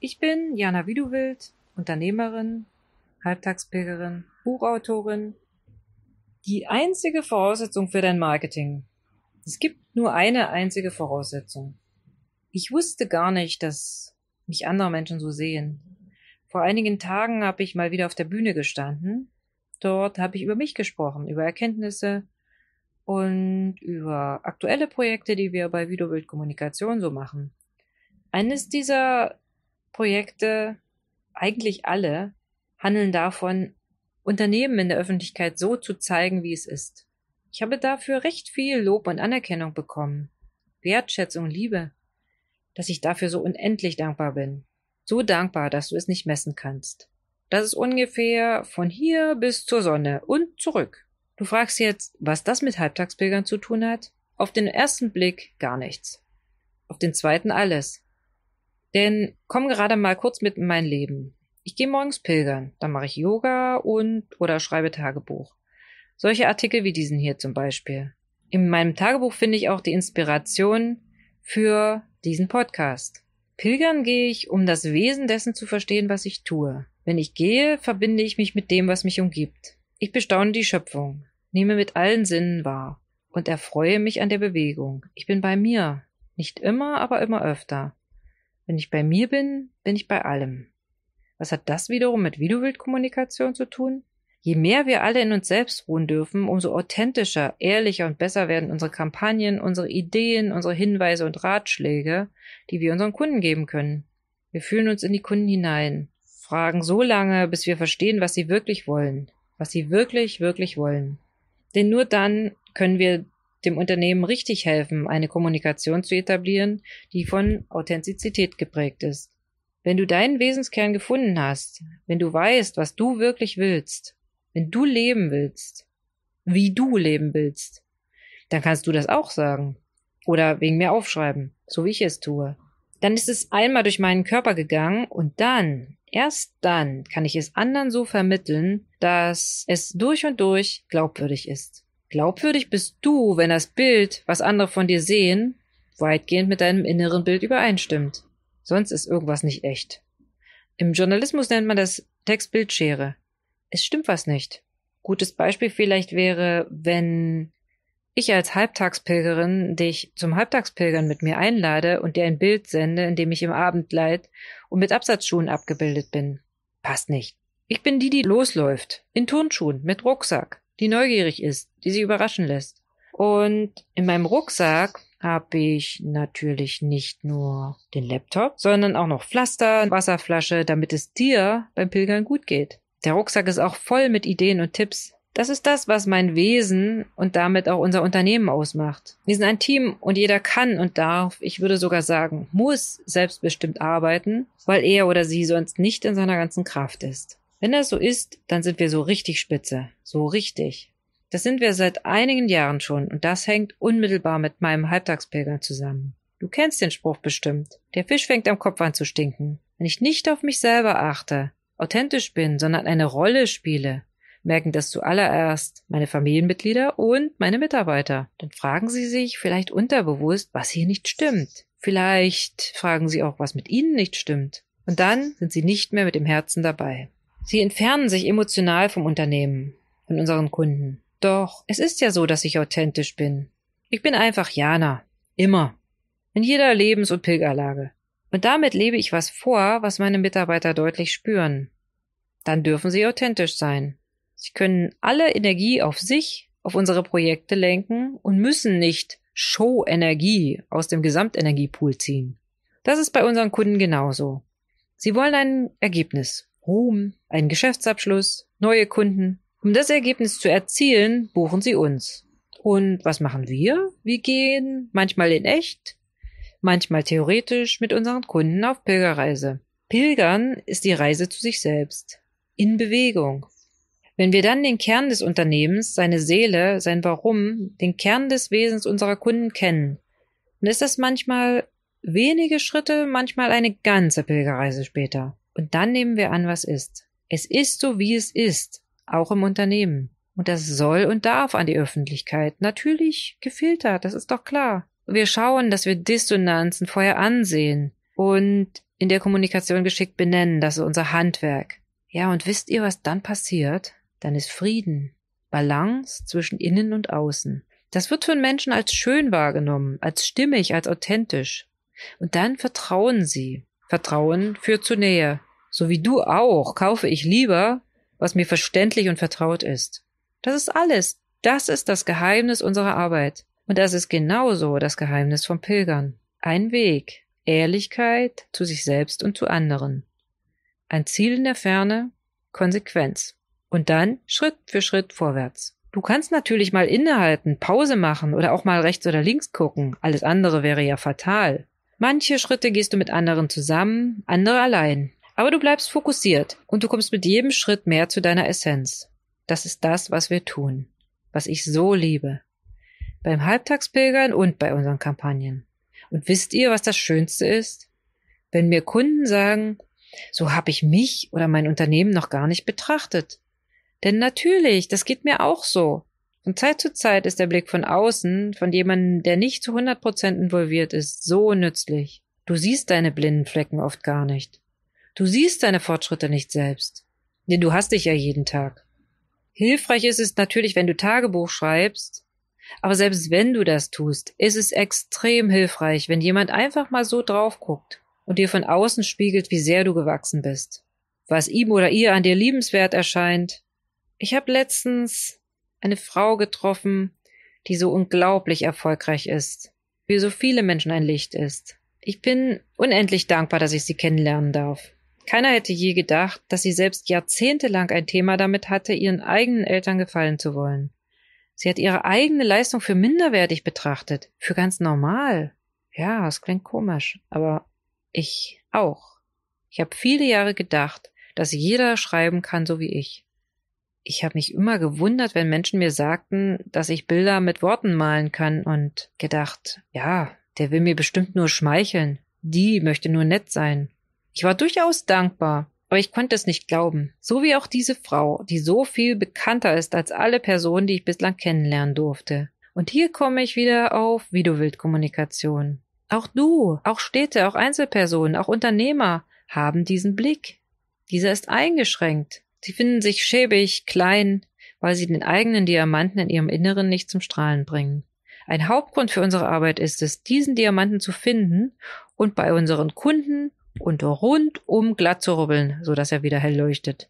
Ich bin Jana Widuwild, Unternehmerin, Halbtagspilgerin, Buchautorin. Die einzige Voraussetzung für dein Marketing. Es gibt nur eine einzige Voraussetzung. Ich wusste gar nicht, dass mich andere Menschen so sehen. Vor einigen Tagen habe ich mal wieder auf der Bühne gestanden. Dort habe ich über mich gesprochen, über Erkenntnisse und über aktuelle Projekte, die wir bei Widowild Kommunikation so machen. Eines dieser Projekte, eigentlich alle, handeln davon, Unternehmen in der Öffentlichkeit so zu zeigen, wie es ist. Ich habe dafür recht viel Lob und Anerkennung bekommen, Wertschätzung, Liebe, dass ich dafür so unendlich dankbar bin. So dankbar, dass du es nicht messen kannst. Das ist ungefähr von hier bis zur Sonne und zurück. Du fragst jetzt, was das mit Halbtagsbildern zu tun hat? Auf den ersten Blick gar nichts. Auf den zweiten alles. Denn komm gerade mal kurz mit in mein Leben. Ich gehe morgens pilgern, dann mache ich Yoga und oder schreibe Tagebuch. Solche Artikel wie diesen hier zum Beispiel. In meinem Tagebuch finde ich auch die Inspiration für diesen Podcast. Pilgern gehe ich, um das Wesen dessen zu verstehen, was ich tue. Wenn ich gehe, verbinde ich mich mit dem, was mich umgibt. Ich bestaune die Schöpfung, nehme mit allen Sinnen wahr und erfreue mich an der Bewegung. Ich bin bei mir. Nicht immer, aber immer öfter. Wenn ich bei mir bin, bin ich bei allem. Was hat das wiederum mit Videowildkommunikation zu tun? Je mehr wir alle in uns selbst ruhen dürfen, umso authentischer, ehrlicher und besser werden unsere Kampagnen, unsere Ideen, unsere Hinweise und Ratschläge, die wir unseren Kunden geben können. Wir fühlen uns in die Kunden hinein, fragen so lange, bis wir verstehen, was sie wirklich wollen, was sie wirklich, wirklich wollen. Denn nur dann können wir dem Unternehmen richtig helfen, eine Kommunikation zu etablieren, die von Authentizität geprägt ist. Wenn du deinen Wesenskern gefunden hast, wenn du weißt, was du wirklich willst, wenn du leben willst, wie du leben willst, dann kannst du das auch sagen. Oder wegen mir aufschreiben, so wie ich es tue. Dann ist es einmal durch meinen Körper gegangen und dann, erst dann, kann ich es anderen so vermitteln, dass es durch und durch glaubwürdig ist. Glaubwürdig bist du, wenn das Bild, was andere von dir sehen, weitgehend mit deinem inneren Bild übereinstimmt. Sonst ist irgendwas nicht echt. Im Journalismus nennt man das Textbildschere. Es stimmt was nicht. Gutes Beispiel vielleicht wäre, wenn ich als Halbtagspilgerin dich zum Halbtagspilgern mit mir einlade und dir ein Bild sende, in dem ich im Abendleid und mit Absatzschuhen abgebildet bin. Passt nicht. Ich bin die, die losläuft. In Turnschuhen, mit Rucksack die neugierig ist, die sie überraschen lässt. Und in meinem Rucksack habe ich natürlich nicht nur den Laptop, sondern auch noch Pflaster, Wasserflasche, damit es dir beim Pilgern gut geht. Der Rucksack ist auch voll mit Ideen und Tipps. Das ist das, was mein Wesen und damit auch unser Unternehmen ausmacht. Wir sind ein Team und jeder kann und darf, ich würde sogar sagen, muss selbstbestimmt arbeiten, weil er oder sie sonst nicht in seiner ganzen Kraft ist. Wenn das so ist, dann sind wir so richtig spitze, so richtig. Das sind wir seit einigen Jahren schon und das hängt unmittelbar mit meinem Halbtagspilger zusammen. Du kennst den Spruch bestimmt. Der Fisch fängt am Kopf an zu stinken. Wenn ich nicht auf mich selber achte, authentisch bin, sondern eine Rolle spiele, merken das zuallererst meine Familienmitglieder und meine Mitarbeiter. Dann fragen sie sich vielleicht unterbewusst, was hier nicht stimmt. Vielleicht fragen sie auch, was mit ihnen nicht stimmt. Und dann sind sie nicht mehr mit dem Herzen dabei. Sie entfernen sich emotional vom Unternehmen, von unseren Kunden. Doch es ist ja so, dass ich authentisch bin. Ich bin einfach Jana. Immer. In jeder Lebens- und Pilgerlage. Und damit lebe ich was vor, was meine Mitarbeiter deutlich spüren. Dann dürfen sie authentisch sein. Sie können alle Energie auf sich, auf unsere Projekte lenken und müssen nicht Show-Energie aus dem Gesamtenergiepool ziehen. Das ist bei unseren Kunden genauso. Sie wollen ein Ergebnis. Ruhm, einen Geschäftsabschluss, neue Kunden. Um das Ergebnis zu erzielen, buchen sie uns. Und was machen wir? Wir gehen manchmal in echt, manchmal theoretisch mit unseren Kunden auf Pilgerreise. Pilgern ist die Reise zu sich selbst, in Bewegung. Wenn wir dann den Kern des Unternehmens, seine Seele, sein Warum, den Kern des Wesens unserer Kunden kennen, dann ist das manchmal wenige Schritte, manchmal eine ganze Pilgerreise später. Und dann nehmen wir an, was ist. Es ist so, wie es ist, auch im Unternehmen. Und das soll und darf an die Öffentlichkeit. Natürlich gefiltert, das ist doch klar. Wir schauen, dass wir Dissonanzen vorher ansehen und in der Kommunikation geschickt benennen. Das ist unser Handwerk. Ja, und wisst ihr, was dann passiert? Dann ist Frieden, Balance zwischen innen und außen. Das wird von Menschen als schön wahrgenommen, als stimmig, als authentisch. Und dann vertrauen sie. Vertrauen führt zu Nähe so wie du auch, kaufe ich lieber, was mir verständlich und vertraut ist. Das ist alles. Das ist das Geheimnis unserer Arbeit. Und das ist genauso das Geheimnis vom Pilgern. Ein Weg. Ehrlichkeit zu sich selbst und zu anderen. Ein Ziel in der Ferne, Konsequenz. Und dann Schritt für Schritt vorwärts. Du kannst natürlich mal innehalten, Pause machen oder auch mal rechts oder links gucken. Alles andere wäre ja fatal. Manche Schritte gehst du mit anderen zusammen, andere allein. Aber du bleibst fokussiert und du kommst mit jedem Schritt mehr zu deiner Essenz. Das ist das, was wir tun, was ich so liebe. Beim Halbtagspilgern und bei unseren Kampagnen. Und wisst ihr, was das Schönste ist? Wenn mir Kunden sagen, so habe ich mich oder mein Unternehmen noch gar nicht betrachtet. Denn natürlich, das geht mir auch so. Von Zeit zu Zeit ist der Blick von außen, von jemandem, der nicht zu 100 Prozent involviert ist, so nützlich. Du siehst deine blinden Flecken oft gar nicht. Du siehst deine Fortschritte nicht selbst, denn du hast dich ja jeden Tag. Hilfreich ist es natürlich, wenn du Tagebuch schreibst, aber selbst wenn du das tust, ist es extrem hilfreich, wenn jemand einfach mal so drauf guckt und dir von außen spiegelt, wie sehr du gewachsen bist. Was ihm oder ihr an dir liebenswert erscheint. Ich habe letztens eine Frau getroffen, die so unglaublich erfolgreich ist, wie so viele Menschen ein Licht ist. Ich bin unendlich dankbar, dass ich sie kennenlernen darf. Keiner hätte je gedacht, dass sie selbst jahrzehntelang ein Thema damit hatte, ihren eigenen Eltern gefallen zu wollen. Sie hat ihre eigene Leistung für minderwertig betrachtet, für ganz normal. Ja, es klingt komisch, aber ich auch. Ich habe viele Jahre gedacht, dass jeder schreiben kann, so wie ich. Ich habe mich immer gewundert, wenn Menschen mir sagten, dass ich Bilder mit Worten malen kann und gedacht, ja, der will mir bestimmt nur schmeicheln. Die möchte nur nett sein. Ich war durchaus dankbar, aber ich konnte es nicht glauben. So wie auch diese Frau, die so viel bekannter ist als alle Personen, die ich bislang kennenlernen durfte. Und hier komme ich wieder auf Videowildkommunikation. Auch du, auch Städte, auch Einzelpersonen, auch Unternehmer haben diesen Blick. Dieser ist eingeschränkt. Sie finden sich schäbig, klein, weil sie den eigenen Diamanten in ihrem Inneren nicht zum Strahlen bringen. Ein Hauptgrund für unsere Arbeit ist es, diesen Diamanten zu finden und bei unseren Kunden, und rundum glatt zu rubbeln, sodass er wieder hell leuchtet.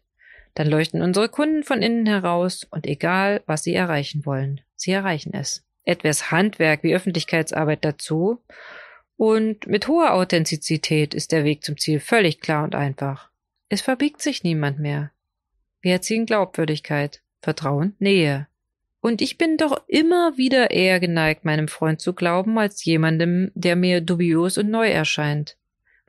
Dann leuchten unsere Kunden von innen heraus und egal, was sie erreichen wollen, sie erreichen es. Etwas Handwerk wie Öffentlichkeitsarbeit dazu und mit hoher Authentizität ist der Weg zum Ziel völlig klar und einfach. Es verbiegt sich niemand mehr. Wir erziehen Glaubwürdigkeit, Vertrauen, Nähe. Und ich bin doch immer wieder eher geneigt, meinem Freund zu glauben, als jemandem, der mir dubios und neu erscheint.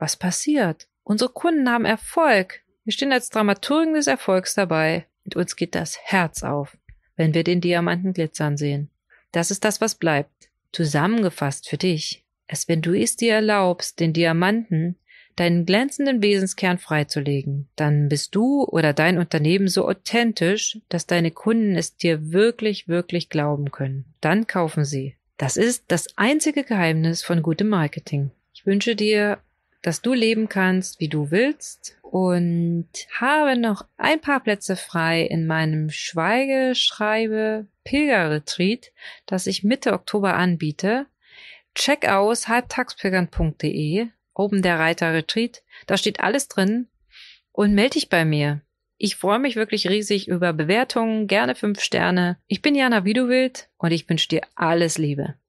Was passiert? Unsere Kunden haben Erfolg. Wir stehen als Dramaturgen des Erfolgs dabei. Und uns geht das Herz auf, wenn wir den Diamanten glitzern sehen. Das ist das, was bleibt. Zusammengefasst für dich, es wenn du es dir erlaubst, den Diamanten, deinen glänzenden Wesenskern freizulegen, dann bist du oder dein Unternehmen so authentisch, dass deine Kunden es dir wirklich, wirklich glauben können. Dann kaufen sie. Das ist das einzige Geheimnis von gutem Marketing. Ich wünsche dir dass du leben kannst, wie du willst. Und habe noch ein paar Plätze frei in meinem Schweigeschreibe Pilgerretreat, das ich Mitte Oktober anbiete. Check aus halbtagspilgern.de, oben der Reiter Retreat. Da steht alles drin. Und melde dich bei mir. Ich freue mich wirklich riesig über Bewertungen, gerne fünf Sterne. Ich bin Jana Widowild und ich wünsche dir alles Liebe.